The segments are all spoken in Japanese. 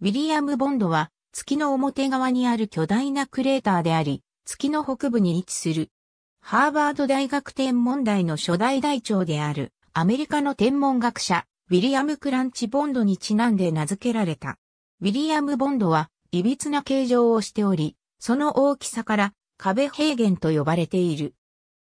ウィリアム・ボンドは月の表側にある巨大なクレーターであり、月の北部に位置する。ハーバード大学天文台の初代台長であるアメリカの天文学者、ウィリアム・クランチ・ボンドにちなんで名付けられた。ウィリアム・ボンドは、いびつな形状をしており、その大きさから壁平原と呼ばれている。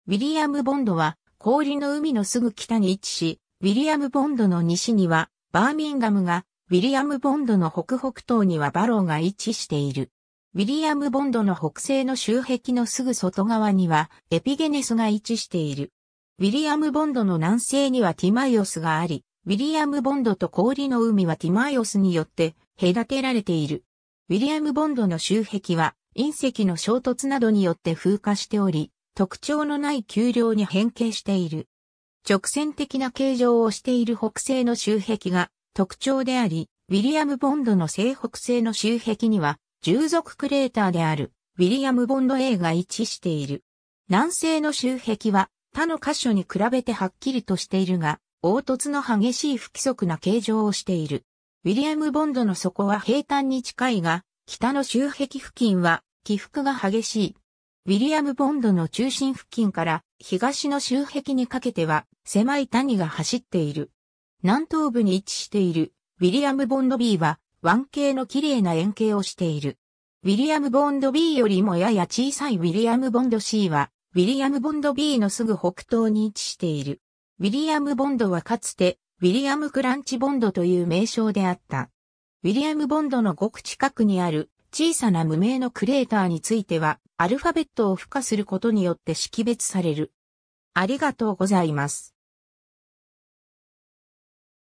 ウィリアム・ボンドは、氷の海のすぐ北に位置し、ウィリアム・ボンドの西には、バーミンガムがウィリアム・ボンドの北北東にはバローが位置している。ウィリアム・ボンドの北西の周壁のすぐ外側にはエピゲネスが位置している。ウィリアム・ボンドの南西にはティマイオスがあり、ウィリアム・ボンドと氷の海はティマイオスによって隔てられている。ウィリアム・ボンドの周壁は隕石の衝突などによって風化しており、特徴のない丘陵に変形している。直線的な形状をしている北西の周壁が特徴であり、ウィリアム・ボンドの西北西の周壁には、従属クレーターである、ウィリアム・ボンド A が位置している。南西の周壁は、他の箇所に比べてはっきりとしているが、凹凸の激しい不規則な形状をしている。ウィリアム・ボンドの底は平坦に近いが、北の周壁付近は起伏が激しい。ウィリアム・ボンドの中心付近から東の周壁にかけては狭い谷が走っている。南東部に位置しているウィリアム・ボンドビーは湾形の綺麗な円形をしている。ウィリアム・ボンド B よりもやや小さいウィリアム・ボンド C は、ウィリアム・ボンド B のすぐ北東に位置している。ウィリアム・ボンドはかつて、ウィリアム・クランチ・ボンドという名称であった。ウィリアム・ボンドのごく近くにある小さな無名のクレーターについては、アルファベットを付加することによって識別される。ありがとうございます。